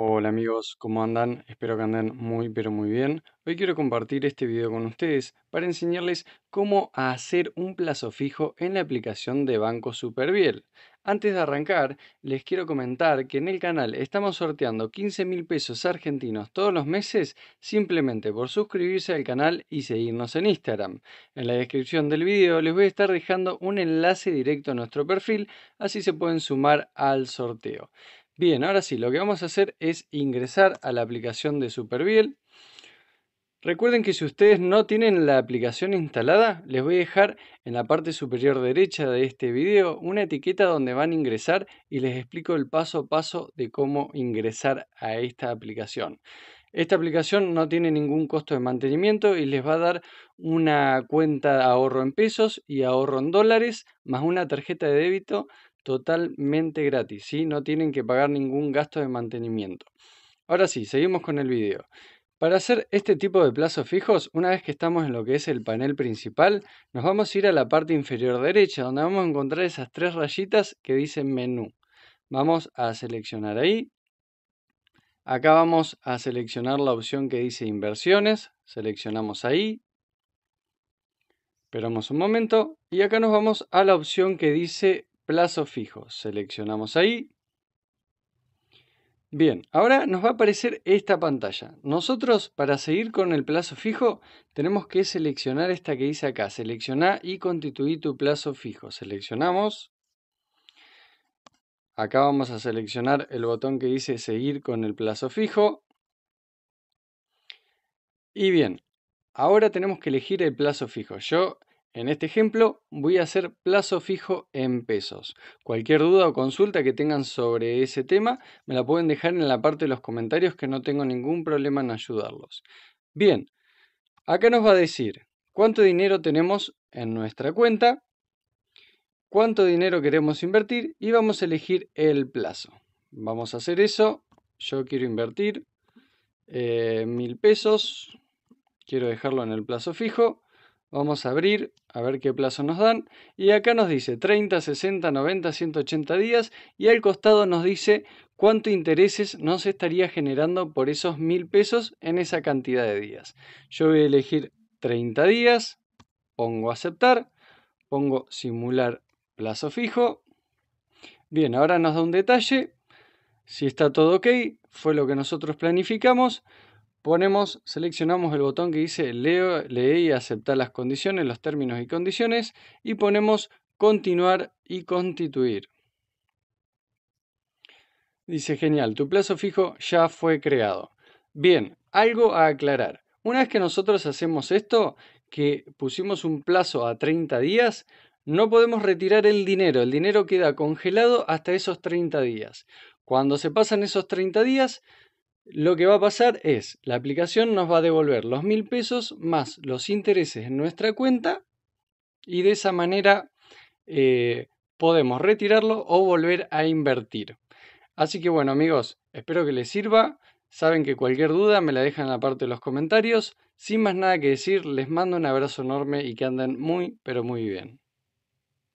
Hola amigos, ¿cómo andan? Espero que anden muy pero muy bien. Hoy quiero compartir este video con ustedes para enseñarles cómo hacer un plazo fijo en la aplicación de Banco Superviel. Antes de arrancar, les quiero comentar que en el canal estamos sorteando 15 mil pesos argentinos todos los meses simplemente por suscribirse al canal y seguirnos en Instagram. En la descripción del video les voy a estar dejando un enlace directo a nuestro perfil, así se pueden sumar al sorteo. Bien, ahora sí, lo que vamos a hacer es ingresar a la aplicación de SuperViel. Recuerden que si ustedes no tienen la aplicación instalada, les voy a dejar en la parte superior derecha de este video una etiqueta donde van a ingresar y les explico el paso a paso de cómo ingresar a esta aplicación. Esta aplicación no tiene ningún costo de mantenimiento y les va a dar una cuenta de ahorro en pesos y ahorro en dólares, más una tarjeta de débito totalmente gratis, No tienen que pagar ningún gasto de mantenimiento. Ahora sí, seguimos con el video. Para hacer este tipo de plazos fijos, una vez que estamos en lo que es el panel principal, nos vamos a ir a la parte inferior derecha, donde vamos a encontrar esas tres rayitas que dicen menú. Vamos a seleccionar ahí. Acá vamos a seleccionar la opción que dice inversiones. Seleccionamos ahí. Esperamos un momento. Y acá nos vamos a la opción que dice plazo fijo. Seleccionamos ahí. Bien, ahora nos va a aparecer esta pantalla. Nosotros para seguir con el plazo fijo tenemos que seleccionar esta que dice acá. Selecciona y constituir tu plazo fijo. Seleccionamos. Acá vamos a seleccionar el botón que dice seguir con el plazo fijo. Y bien, ahora tenemos que elegir el plazo fijo. Yo en este ejemplo voy a hacer plazo fijo en pesos. Cualquier duda o consulta que tengan sobre ese tema me la pueden dejar en la parte de los comentarios que no tengo ningún problema en ayudarlos. Bien, acá nos va a decir cuánto dinero tenemos en nuestra cuenta, cuánto dinero queremos invertir y vamos a elegir el plazo. Vamos a hacer eso. Yo quiero invertir eh, mil pesos. Quiero dejarlo en el plazo fijo Vamos a abrir, a ver qué plazo nos dan. Y acá nos dice 30, 60, 90, 180 días. Y al costado nos dice cuánto intereses nos estaría generando por esos mil pesos en esa cantidad de días. Yo voy a elegir 30 días, pongo aceptar, pongo simular plazo fijo. Bien, ahora nos da un detalle. Si está todo ok, fue lo que nosotros planificamos ponemos, seleccionamos el botón que dice leo, y aceptar las condiciones, los términos y condiciones y ponemos continuar y constituir. Dice, genial, tu plazo fijo ya fue creado. Bien, algo a aclarar. Una vez que nosotros hacemos esto, que pusimos un plazo a 30 días, no podemos retirar el dinero. El dinero queda congelado hasta esos 30 días. Cuando se pasan esos 30 días, lo que va a pasar es, la aplicación nos va a devolver los mil pesos más los intereses en nuestra cuenta y de esa manera eh, podemos retirarlo o volver a invertir. Así que bueno amigos, espero que les sirva. Saben que cualquier duda me la dejan en la parte de los comentarios. Sin más nada que decir, les mando un abrazo enorme y que anden muy, pero muy bien.